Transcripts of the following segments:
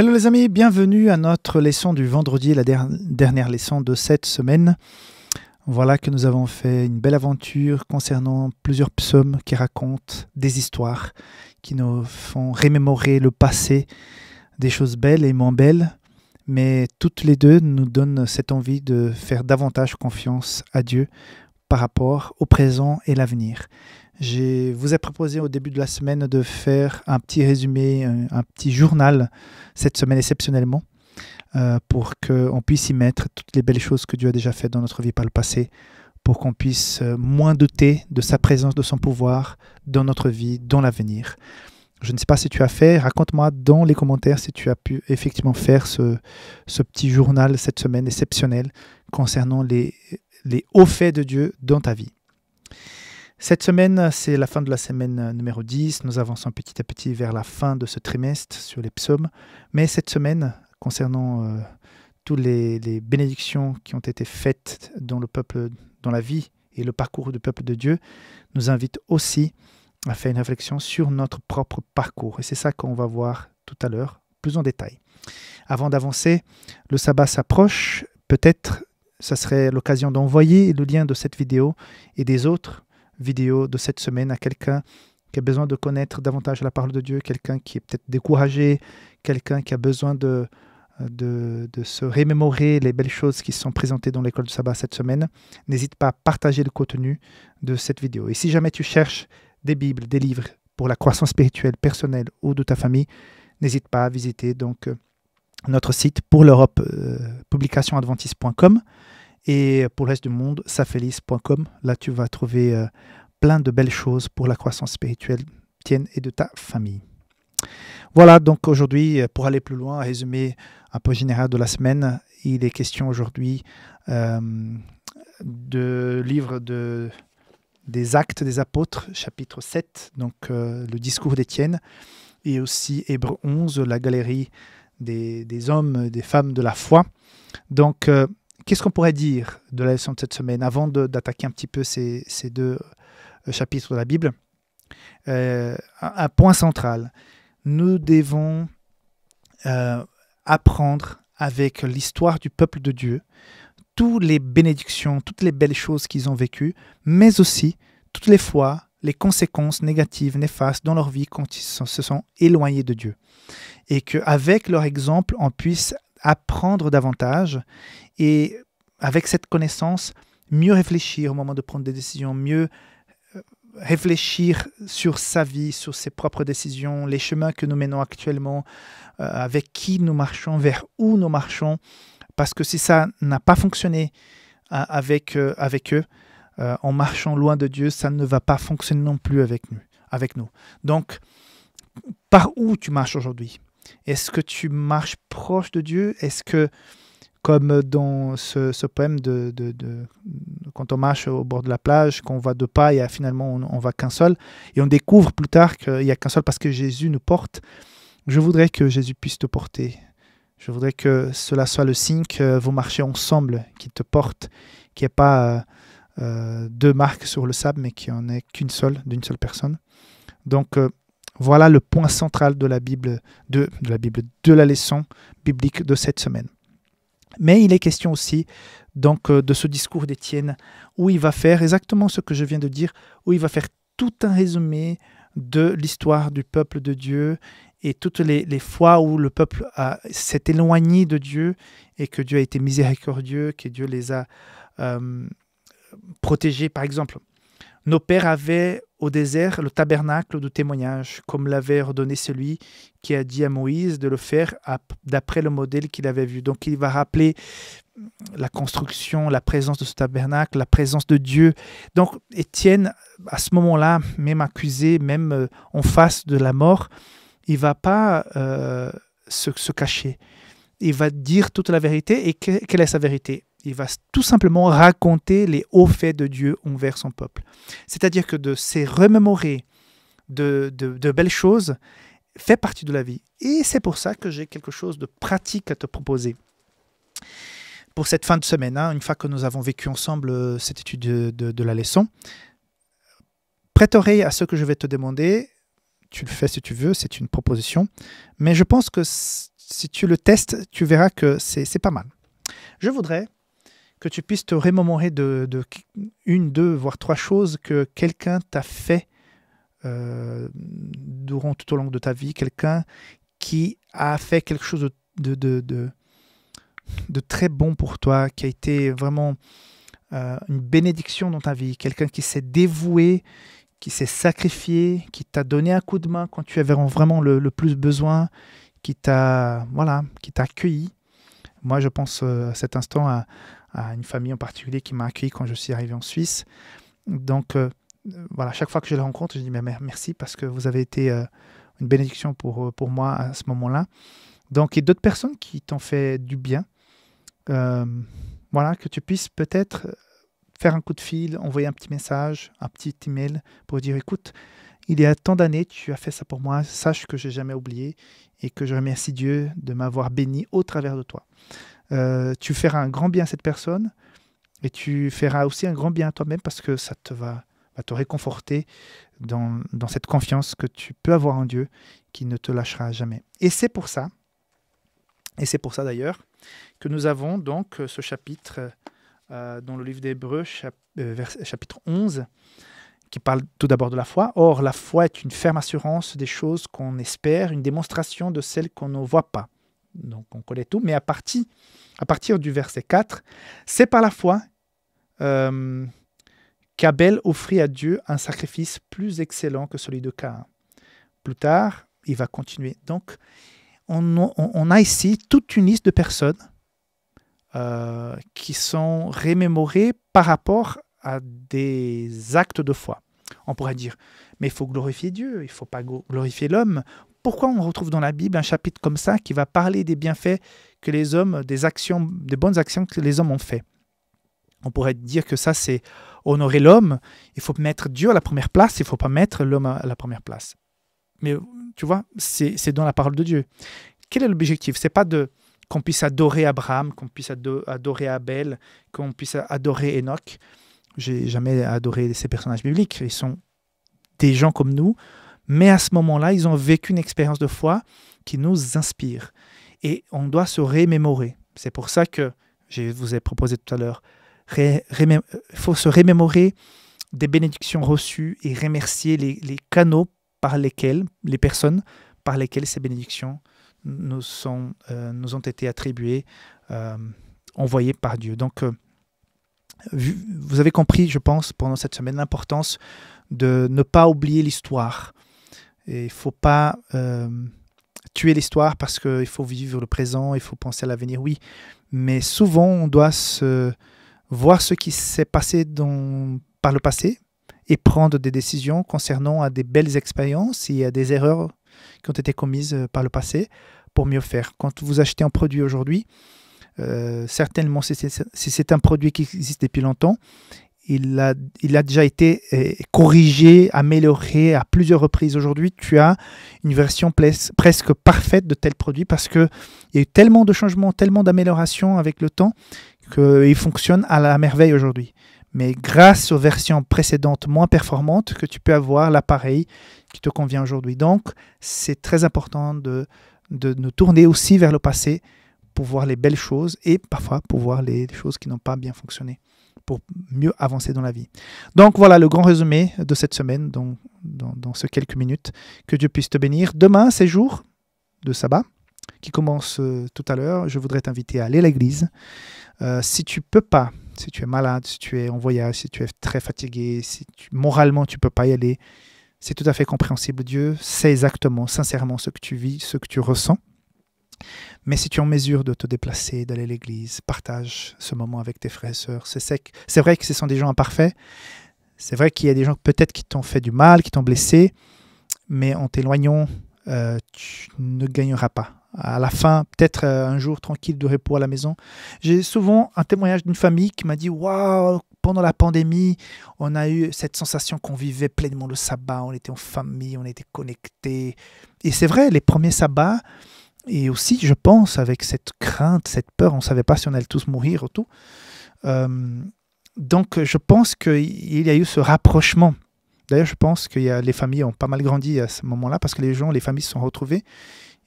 Hello les amis, bienvenue à notre leçon du vendredi, la dernière leçon de cette semaine. Voilà que nous avons fait une belle aventure concernant plusieurs psaumes qui racontent des histoires qui nous font remémorer le passé, des choses belles et moins belles, mais toutes les deux nous donnent cette envie de faire davantage confiance à Dieu par rapport au présent et l'avenir. Je vous ai proposé au début de la semaine de faire un petit résumé, euh, un, petit journal, cette semaine exceptionnellement, euh, pour qu'on puisse y mettre toutes les belles choses que Dieu a déjà faites dans notre vie par le passé, pour qu'on puisse euh, moins douter de sa présence, de son pouvoir dans notre vie, dans l'avenir. Je ne sais pas si tu as fait, raconte-moi dans les commentaires si tu as pu effectivement faire ce, ce petit journal cette semaine exceptionnel concernant les les hauts faits de Dieu dans ta vie. Cette semaine, c'est la fin de la semaine numéro 10. Nous avançons petit à petit vers la fin de ce trimestre sur les psaumes. Mais cette semaine, concernant tous euh, toutes les, les, bénédictions qui ont été faites dans le peuple, dans la vie et le parcours du peuple de Dieu, nous invite aussi à faire une réflexion sur notre propre parcours. Et c'est ça qu'on va voir tout à l'heure, plus en détail. Avant d'avancer, le sabbat s'approche. Peut-être ça serait l'occasion d'envoyer le lien de cette vidéo et des autres vidéos de cette semaine à quelqu'un qui a besoin de connaître davantage la parole de Dieu, quelqu'un qui est peut-être découragé, quelqu'un qui a besoin de, de, se remémorer les belles choses qui se sont présentées dans l'école du sabbat cette semaine. N'hésite pas à partager le contenu de cette vidéo. Et si jamais tu cherches des Bibles, des livres pour la croissance spirituelle, personnelle ou de ta famille, n'hésite pas à visiter donc euh, notre site pour l'Europe, euh, publicationadventiste.com. Et pour le reste du monde, safelis.com. Là, tu vas trouver euh, plein de belles choses pour la croissance spirituelle tienne et de ta famille. Voilà, donc aujourd'hui, euh, pour aller plus loin, résumé un peu général de la semaine, il est question aujourd'hui euh, de livre de, des Actes des Apôtres, chapitre 7, donc euh, le discours d'Étienne, et aussi Hébreu 11, la galerie des, des, hommes, des femmes de la foi. Donc, Qu'est-ce qu'on pourrait dire de la leçon de cette semaine avant d'attaquer un petit peu ces, deux euh, chapitres de la Bible euh, Un point central. Nous devons euh, apprendre avec l'histoire du peuple de Dieu toutes les bénédictions, toutes les belles choses qu'ils ont vécues, mais aussi toutes les fois les conséquences négatives, néfastes dans leur vie quand ils se sont éloignés de Dieu. Et qu'avec leur exemple, on puisse apprendre davantage et avec cette connaissance, mieux réfléchir au moment de prendre des décisions, mieux euh, réfléchir sur sa vie, sur ses propres décisions, les chemins que nous menons actuellement, euh, avec qui nous marchons, vers où nous marchons, parce que si ça n'a pas fonctionné euh, avec, avec eux, en marchant loin de Dieu, ça ne va pas fonctionner non plus avec nous. Avec nous. Donc, par où tu marches aujourd'hui est-ce que tu marches proche de Dieu Est-ce que, comme dans ce, poème de, quand on marche au bord de la plage, qu'on va deux pas et finalement on, ne va qu'un seul, et on découvre plus tard qu'il n'y a qu'un seul parce que Jésus nous porte, je voudrais que Jésus puisse te porter. Je voudrais que cela soit le signe que vous marchez ensemble, qu'il te porte, qu'il n'y ait pas euh, euh, deux marques sur le sable, mais qu'il n'y en ait qu'une seule, d'une seule personne. Donc, euh, voilà le point central de la Bible, de, la Bible, de la leçon biblique de cette semaine. Mais il est question aussi donc euh, de ce discours d'Étienne où il va faire exactement ce que je viens de dire, où il va faire tout un résumé de l'histoire du peuple de Dieu et toutes les, fois où le peuple s'est éloigné de Dieu et que Dieu a été miséricordieux, que Dieu les a euh, protégés, par exemple. Nos pères avaient au désert le tabernacle du témoignage, comme l'avait ordonné celui qui a dit à Moïse de le faire d'après le modèle qu'il avait vu. Donc il va rappeler la construction, la présence de ce tabernacle, la présence de Dieu. Donc Étienne, à ce moment-là, même accusé, même euh, en face de la mort, il ne va pas euh, se, cacher. Il va dire toute la vérité. Et quelle est sa vérité il va tout simplement raconter les hauts faits de Dieu envers son peuple. C'est-à-dire que de se remémorer de, de, belles choses fait partie de la vie. Et c'est pour ça que j'ai quelque chose de pratique à te proposer pour cette fin de semaine, hein, une fois que nous avons vécu ensemble euh, cette étude de, de, la leçon. Prête oreille à ce que je vais te demander. Tu le fais si tu veux, c'est une proposition. Mais je pense que si tu le testes, tu verras que c'est pas mal. Je voudrais que tu puisses te remémorer de, une, deux, voire trois choses que quelqu'un t'a fait euh, durant tout au long de ta vie, quelqu'un qui a fait quelque chose de, de, de, très bon pour toi, qui a été vraiment euh, une bénédiction dans ta vie, quelqu'un qui s'est dévoué, qui s'est sacrifié, qui t'a donné un coup de main quand tu avais vraiment le, plus besoin, qui t'a voilà, qui accueilli. Moi, je pense euh, à cet instant à, à une famille en particulier qui m'a accueilli quand je suis arrivé en Suisse. Donc euh, voilà, chaque fois que je les rencontre, je dis mère, merci parce que vous avez été euh, une bénédiction pour, euh, pour moi à ce moment-là. Donc il y a d'autres personnes qui t'ont fait du bien. voilà, que tu puisses peut-être faire un coup de fil, envoyer un petit message, un petit email pour dire écoute, il y a tant d'années, tu as fait ça pour moi, sache que je n'ai jamais oublié et que je remercie Dieu de m'avoir béni au travers de toi. Euh, tu feras un grand bien à cette personne et tu feras aussi un grand bien à toi-même parce que ça te va, va te réconforter dans, dans, cette confiance que tu peux avoir en Dieu qui ne te lâchera jamais. Et c'est pour ça, et c'est pour ça d'ailleurs, que nous avons donc euh, ce chapitre euh, dans le livre d'Hébreu, chapitre 11, qui parle tout d'abord de la foi. Or, la foi est une ferme assurance des choses qu'on espère, une démonstration de celles qu'on ne voit pas donc on connaît tout, mais à partir, à partir du verset 4, c'est par la foi euh, qu'Abel offrit à Dieu un sacrifice plus excellent que celui de Caïn. Plus tard, il va continuer. Donc, on, on a ici toute une liste de personnes euh, qui sont rémémorées par rapport à des actes de foi. On pourrait dire, mais il faut glorifier Dieu, il ne faut pas glorifier l'homme pourquoi on retrouve dans la Bible un chapitre comme ça qui va parler des bienfaits que les hommes, des actions, des bonnes actions que les hommes ont fait. On pourrait dire que ça, c'est honorer l'homme. Il faut mettre Dieu à la première place, il ne faut pas mettre l'homme à la première place. Mais tu vois, c'est dans la parole de Dieu. Quel est l'objectif C'est pas de qu'on puisse adorer Abraham, qu'on puisse adorer Abel, qu'on puisse adorer Enoch. J'ai jamais adoré ces personnages bibliques. Ils sont des gens comme nous, mais à ce moment-là, ils ont vécu une expérience de foi qui nous inspire. Et on doit se remémorer. C'est pour ça que je vous ai proposé tout à l'heure, il euh, faut se remémorer des bénédictions reçues et remercier les, canaux par lesquels, les personnes par lesquelles ces bénédictions nous, sont, euh, nous ont été attribuées, euh, envoyées par Dieu. Donc, vous avez compris, je pense, pendant cette semaine, l'importance de ne pas oublier l'histoire, il faut pas euh, tuer l'histoire parce qu'il faut vivre le présent, il faut penser à l'avenir, oui. Mais souvent, on doit se voir ce qui s'est passé par le passé et prendre des décisions concernant à des belles expériences et à des erreurs qui ont été commises euh, par le passé pour mieux faire. Quand vous achetez un produit aujourd'hui, euh, certainement, si c'est un produit qui existe depuis longtemps, il a, déjà été eh, corrigé, amélioré à plusieurs reprises. Aujourd'hui, tu as une version presque parfaite de tel produit parce qu'il y a eu tellement de changements, tellement d'améliorations avec le temps qu'il fonctionne à la merveille aujourd'hui. Mais grâce aux versions précédentes moins performantes que tu peux avoir l'appareil qui te convient aujourd'hui. Donc, c'est très important de, de nous tourner aussi vers le passé pour voir les belles choses et parfois pour voir les choses qui n'ont pas bien fonctionné pour mieux avancer dans la vie. Donc voilà le grand résumé de cette semaine, dans, dans, ces quelques minutes. Que Dieu puisse te bénir. Demain, c'est jour de sabbat qui commence euh, tout à l'heure. Je voudrais t'inviter à aller à l'église. Euh, si tu peux pas, si tu es malade, si tu es en voyage, si tu es très fatigué, si moralement tu peux pas y aller, c'est tout à fait compréhensible. Dieu sait exactement, sincèrement, ce que tu vis, ce que tu ressens. Mais si tu es en mesure de te déplacer, d'aller à l'église, partage ce moment avec tes frères et sœurs. C'est vrai que ce sont des gens imparfaits. C'est vrai qu'il y a des gens peut-être qui t'ont fait du mal, qui t'ont blessé. Mais en t'éloignant, euh, tu ne gagneras pas. À la fin, peut-être euh, un jour tranquille de repos à la maison. J'ai souvent un témoignage d'une famille qui m'a dit Waouh, pendant la pandémie, on a eu cette sensation qu'on vivait pleinement le sabbat, on était en famille, on était connectés. Et c'est vrai, les premiers sabbats, et aussi, je pense, avec cette crainte, cette peur, on ne savait pas si on allait tous mourir ou tout. Euh, donc, je pense qu'il y a eu ce rapprochement. D'ailleurs, je pense que y les familles ont pas mal grandi à ce moment-là parce que les gens, les familles se sont retrouvées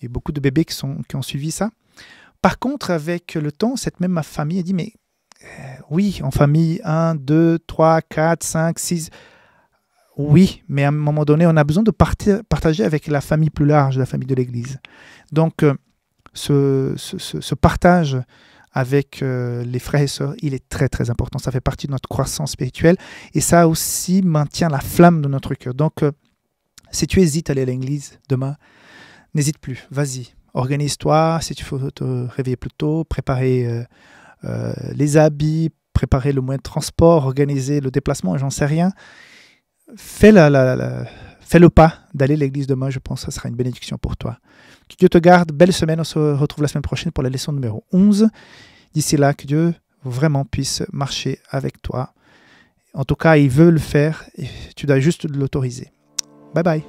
et beaucoup de bébés qui, ont suivi ça. Par contre, avec le temps, cette même famille a dit Mais euh, oui, en famille 1, 2, 3, 4, 5, 6, oui, mais à un moment donné, on a besoin de partager avec la famille plus large, la famille de l'Église. Donc, euh, ce, partage avec euh, les frères et sœurs, il est très très important. Ça fait partie de notre croissance spirituelle et ça aussi maintient la flamme de notre cœur. Donc, euh, si tu hésites à aller à l'église demain, n'hésite plus, vas-y, organise-toi. Si tu veux te réveiller plus tôt, préparer les habits, préparer le moyen de transport, organiser le déplacement, j'en sais rien fais, le pas d'aller à l'église demain, je pense que ça sera une bénédiction pour toi. Que Dieu te garde, belle semaine, on se retrouve la semaine prochaine pour la leçon numéro 11. D'ici là, que Dieu vraiment puisse marcher avec toi. En tout cas, il veut le faire, et tu dois juste l'autoriser. Bye bye.